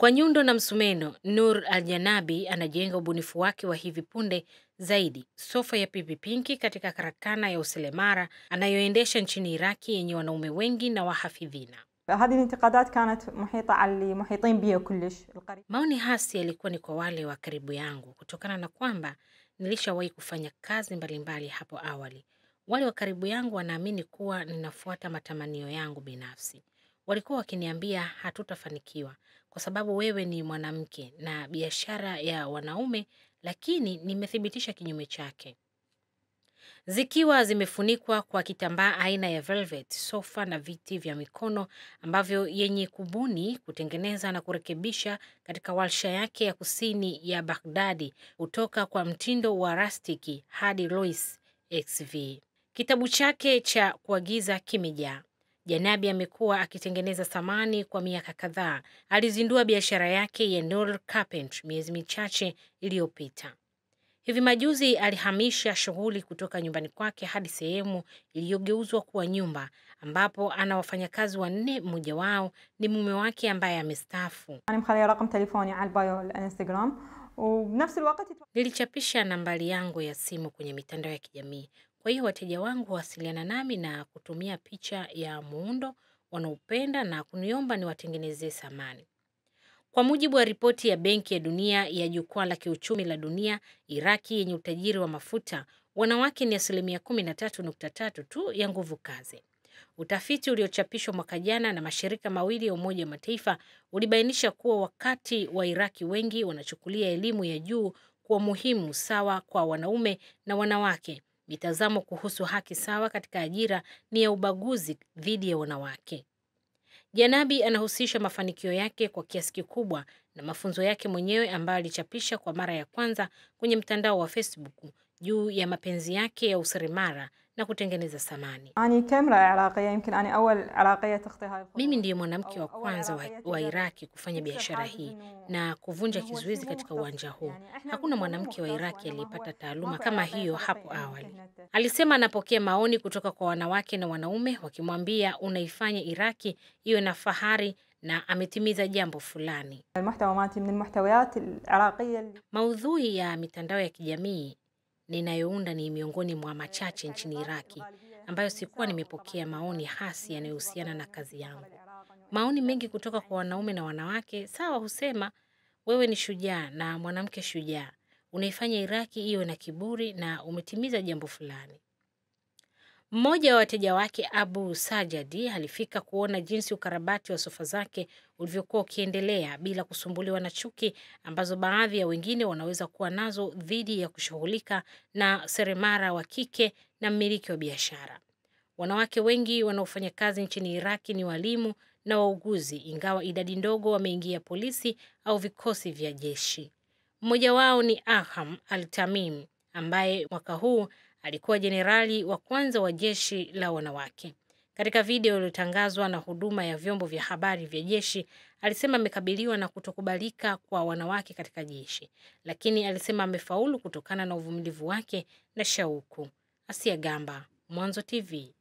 Kwa nyundo na msumeno, Nur Aljanabi anajenga ubunifu wake wa hivi punde zaidi, sofa ya pipi pinki katika karakana ya uselemara anayoendesha nchini Iraki yenye wanaume wengi na wahafidhina. Maoni hasi yalikuwa ni kwa wale wa karibu yangu, kutokana na kwamba nilishawahi kufanya kazi mbalimbali hapo awali. Wale wa karibu yangu wanaamini kuwa ninafuata matamanio yangu binafsi walikuwa wakiniambia hatutafanikiwa kwa sababu wewe ni mwanamke na biashara ya wanaume, lakini nimethibitisha kinyume chake. Zikiwa zimefunikwa kwa kitambaa aina ya velvet, sofa na viti vya mikono ambavyo yenye kubuni kutengeneza na kurekebisha katika warsha yake ya kusini ya Bagdadi kutoka kwa mtindo wa rastiki hadi Louis XV. Kitabu chake cha kuagiza kimejaa Janabi amekuwa akitengeneza samani kwa miaka kadhaa. Alizindua biashara yake ya Noor Carpentry miezi michache iliyopita. Hivi majuzi alihamisha shughuli kutoka nyumbani kwake hadi sehemu iliyogeuzwa kuwa nyumba ambapo ana wafanyakazi wanne, mmoja wao ni mume wake ambaye amestaafu. Nilichapisha nambari yangu ya simu kwenye mitandao ya kijamii. Kwa hiyo wateja wangu huwasiliana nami na kutumia picha ya muundo wanaopenda na kuniomba niwatengenezee samani. Kwa mujibu wa ripoti ya Benki ya Dunia ya Jukwaa la Kiuchumi la Dunia, Iraki yenye utajiri wa mafuta, wanawake ni asilimia 13.3 tu ya nguvu kazi. Utafiti uliochapishwa mwaka jana na mashirika mawili ya Umoja wa Mataifa ulibainisha kuwa wakati wa Iraki wengi wanachukulia elimu ya juu kuwa muhimu sawa kwa wanaume na wanawake, mitazamo kuhusu haki sawa katika ajira ni ya ubaguzi dhidi ya wanawake. Janabi anahusisha mafanikio yake kwa kiasi kikubwa na mafunzo yake mwenyewe ambayo alichapisha kwa mara ya kwanza kwenye mtandao wa Facebook juu ya mapenzi yake ya useremara na kutengeneza samani. Mimi ndiye mwanamke wa kwanza wa, wa Iraki kufanya biashara hii na kuvunja kizuizi katika uwanja huu. Hakuna mwanamke wa Iraki aliyepata taaluma kama hiyo hapo awali. Alisema anapokea maoni kutoka kwa wanawake na wanaume wakimwambia unaifanya Iraki iwe na fahari na ametimiza jambo fulani. Maudhui ya mitandao ya kijamii ninayounda ni miongoni mwa machache nchini Iraki ambayo sikuwa nimepokea maoni hasi yanayohusiana na kazi yangu. Maoni mengi kutoka kwa wanaume na wanawake sawa husema wewe ni shujaa na mwanamke shujaa, unaifanya Iraki iwe na kiburi na umetimiza jambo fulani. Mmoja wa wateja wake Abu Sajadi alifika kuona jinsi ukarabati wa sofa zake ulivyokuwa ukiendelea bila kusumbuliwa na chuki ambazo baadhi ya wengine wanaweza kuwa nazo dhidi ya kushughulika na seremara wa kike na mmiliki wa biashara. Wanawake wengi wanaofanya kazi nchini Iraki ni walimu na wauguzi, ingawa idadi ndogo wameingia polisi au vikosi vya jeshi. Mmoja wao ni Aham Al-Tamim ambaye mwaka huu alikuwa jenerali wa kwanza wa jeshi la wanawake. Katika video iliyotangazwa na huduma ya vyombo vya habari vya jeshi, alisema amekabiliwa na kutokubalika kwa wanawake katika jeshi, lakini alisema amefaulu kutokana na uvumilivu wake na shauku. Asia Gamba, Mwanzo TV.